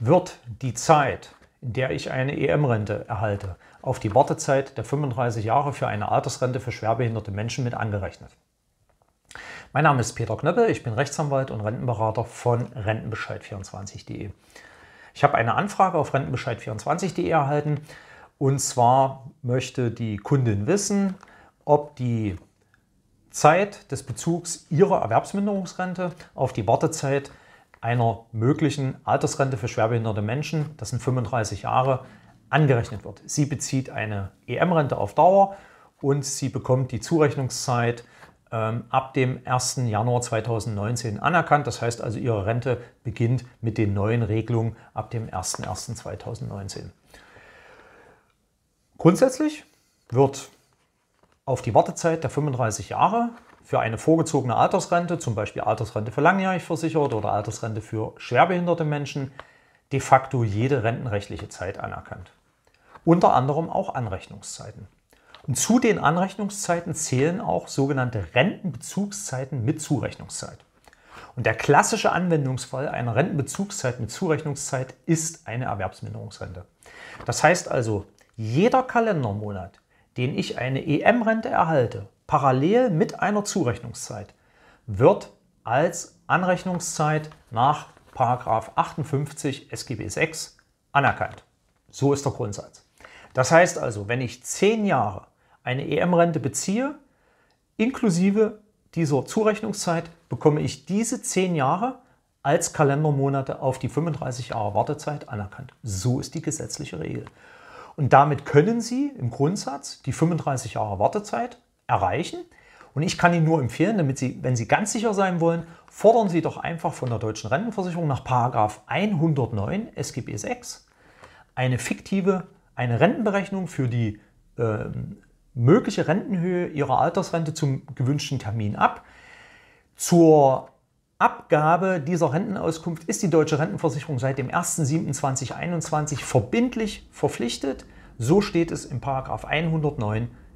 wird die Zeit, in der ich eine EM-Rente erhalte, auf die Wartezeit der 35 Jahre für eine Altersrente für schwerbehinderte Menschen mit angerechnet. Mein Name ist Peter Knöppel, ich bin Rechtsanwalt und Rentenberater von Rentenbescheid24.de. Ich habe eine Anfrage auf Rentenbescheid24.de erhalten und zwar möchte die Kundin wissen, ob die Zeit des Bezugs ihrer Erwerbsminderungsrente auf die Wartezeit einer möglichen Altersrente für schwerbehinderte Menschen, das sind 35 Jahre, angerechnet wird. Sie bezieht eine EM-Rente auf Dauer und sie bekommt die Zurechnungszeit ähm, ab dem 1. Januar 2019 anerkannt. Das heißt also, ihre Rente beginnt mit den neuen Regelungen ab dem 1.1.2019. Grundsätzlich wird auf die Wartezeit der 35 Jahre für eine vorgezogene Altersrente, zum Beispiel Altersrente für langjährig Versicherte oder Altersrente für schwerbehinderte Menschen, de facto jede rentenrechtliche Zeit anerkannt. Unter anderem auch Anrechnungszeiten. Und zu den Anrechnungszeiten zählen auch sogenannte Rentenbezugszeiten mit Zurechnungszeit. Und der klassische Anwendungsfall einer Rentenbezugszeit mit Zurechnungszeit ist eine Erwerbsminderungsrente. Das heißt also, jeder Kalendermonat, den ich eine EM-Rente erhalte parallel mit einer Zurechnungszeit wird als Anrechnungszeit nach 58 SGB VI anerkannt. So ist der Grundsatz. Das heißt also, wenn ich zehn Jahre eine EM-Rente beziehe, inklusive dieser Zurechnungszeit, bekomme ich diese zehn Jahre als Kalendermonate auf die 35 Jahre Wartezeit anerkannt. So ist die gesetzliche Regel. Und damit können Sie im Grundsatz die 35 Jahre Wartezeit erreichen. Und ich kann Ihnen nur empfehlen, damit Sie, wenn Sie ganz sicher sein wollen, fordern Sie doch einfach von der Deutschen Rentenversicherung nach 109 SGB VI eine fiktive, eine Rentenberechnung für die äh, mögliche Rentenhöhe Ihrer Altersrente zum gewünschten Termin ab. Zur Abgabe dieser Rentenauskunft ist die Deutsche Rentenversicherung seit dem 01.07.2021 verbindlich verpflichtet. So steht es im 109